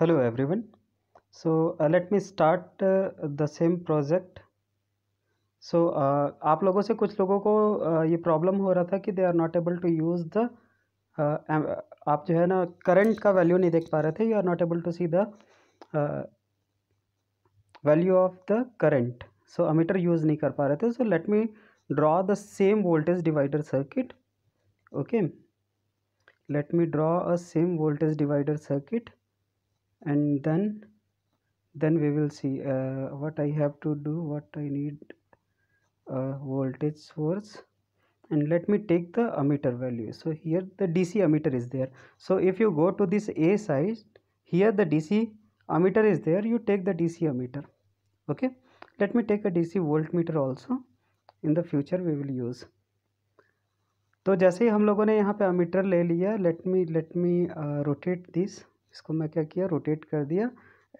hello everyone so uh, let me start uh, the same project uh, आप लोगों से कुछ लोगों को uh, ये प्रॉब्लम हो रहा था कि they are not able to use the app जो है ना करंट का वैल्यू नहीं देख पा रहे थे you are not able to see the value of the current so ammeter use नहीं कर पा रहे थे so let me draw the same voltage divider circuit okay let me draw a same voltage divider circuit and then then we will see uh, what I have to do what I need uh, voltage source and let me take the ammeter value so here the DC ammeter is there so if you go to this A side here the DC ammeter is there you take the DC ammeter okay let me take a DC voltmeter also in the future we will use तो जैसे ही हम लोगों ने यहाँ पे ammeter ले लिया let me let me rotate this इसको मैं क्या किया रोटेट कर दिया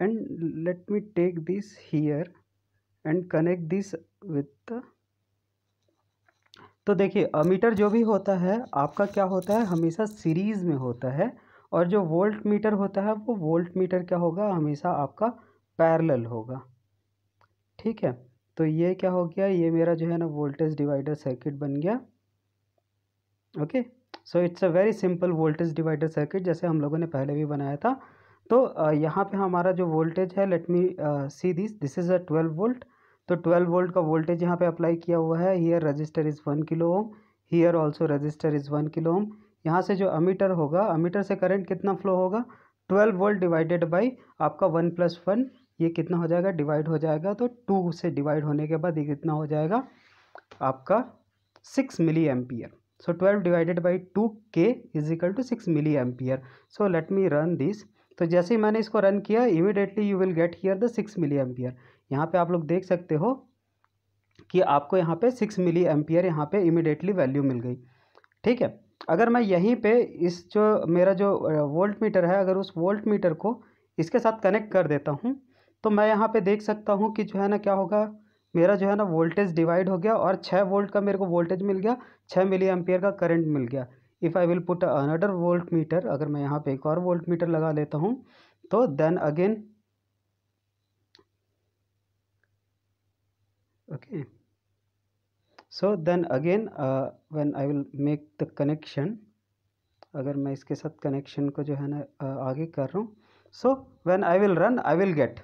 and let me take this here and connect this with तो देखिए अमीटर जो भी होता है आपका क्या होता है हमेशा सीरीज़ में होता है और जो वोल्ट मीटर होता है वो वोल्ट मीटर क्या होगा हमेशा आपका पैरेलल होगा ठीक है तो ये क्या हो गया ये मेरा जो है ना वोल्टेज डिवाइडर सर्किट बन गया okay so it's a very simple voltage divider circuit जैसे हम लोगों ने पहले भी बनाया था तो यहाँ पे हमारा जो वोल्टेज है let me see this this is a twelve volt तो ट्वेल्व वोल्ट का वोल्टेज यहाँ पे अप्लाई किया हुआ है here register is one kilo ohm here also register is one kilo ohm यहाँ से जो अमीटर होगा अमीटर से करंट कितना फ्लो होगा ट्वेल्व वोल्ट डिवाइडेड बाई आपका वन प्लस वन ये कितना हो जाएगा डिवाइड हो जाएगा तो टू से डिवाइड होने के बाद ये कितना हो जाएगा आपका six milli ampere so twelve divided by two k is equal to six milli ampere so let me run this तो जैसे ही मैंने इसको रन किया immediately you will get here the six milli ampere यहाँ पे आप लोग देख सकते हो कि आपको यहाँ पे सिक्स मिली एम्पियर यहाँ पे इमिडिएटली वैल्यू मिल गई ठीक है अगर मैं यहीं पे इस जो मेरा जो वोल्ट मीटर है अगर उस वोल्ट मीटर को इसके साथ कनेक्ट कर देता हूँ तो मैं यहाँ पे देख सकता हूँ कि जो है ना क्या होगा मेरा जो है ना वोल्टेज डिवाइड हो गया और छः वोल्ट का मेरे को वोल्टेज मिल गया छः मिली एम्पियर का करंट मिल गया if I will put another volt meter अगर मैं यहाँ पे एक और वोल्ट मीटर लगा लेता हूँ तो then again okay so then again when I will make the connection अगर मैं इसके साथ कनेक्शन को जो है ना uh, आगे कर रहा हूँ so when I will run I will get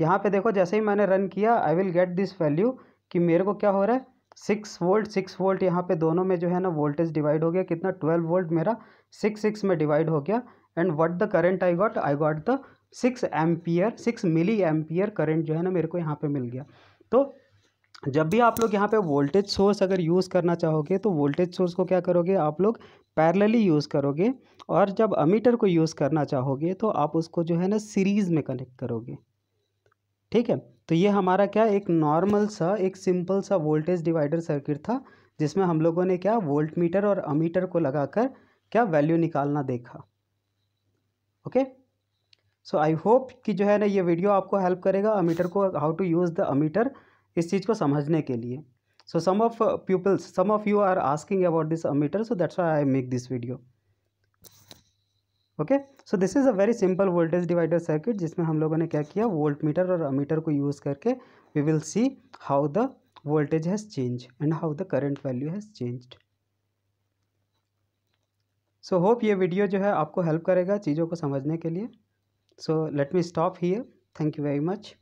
यहाँ पे देखो जैसे ही मैंने रन किया I will get this value कि मेरे को क्या हो रहा है सिक्स वोल्ट सिक्स वोल्ट यहाँ पे दोनों में जो है ना वोल्टेज डिवाइड हो गया कितना ट्वेल्व वोल्ट मेरा सिक्स सिक्स में डिवाइड हो गया and what the current I got I got the six ampere six milli ampere current जो है ना मेरे को यहाँ पे मिल गया तो जब भी आप लोग यहाँ पे वोल्टेज सोर्स अगर यूज़ करना चाहोगे तो वोल्टेज सोर्स को क्या करोगे आप लोग पैरेलली यूज़ करोगे और जब अमीटर को यूज़ करना चाहोगे तो आप उसको जो है ना सीरीज़ में कनेक्ट करोगे ठीक है तो ये हमारा क्या एक नॉर्मल सा एक सिंपल सा वोल्टेज डिवाइडर सर्किट था जिसमें हम लोगों ने क्या वोल्ट मीटर और अमीटर को लगाकर क्या वैल्यू निकालना देखा ओके सो आई होप कि जो है ना ये वीडियो आपको हेल्प करेगा अमीटर को how to use the ammeter इस चीज़ को समझने के लिए so some of peoples some of you are asking about this ammeter so that's I make this video okay so this is a very simple voltage divider circuit जिसमें हम लोगों ने क्या किया वोल्ट मीटर और अमीटर को use करके we will see how the voltage has change and how the current value has change so hope ये वीडियो जो है आपको हेल्प करेगा चीज़ों को समझने के लिए so let me stop here thank you very much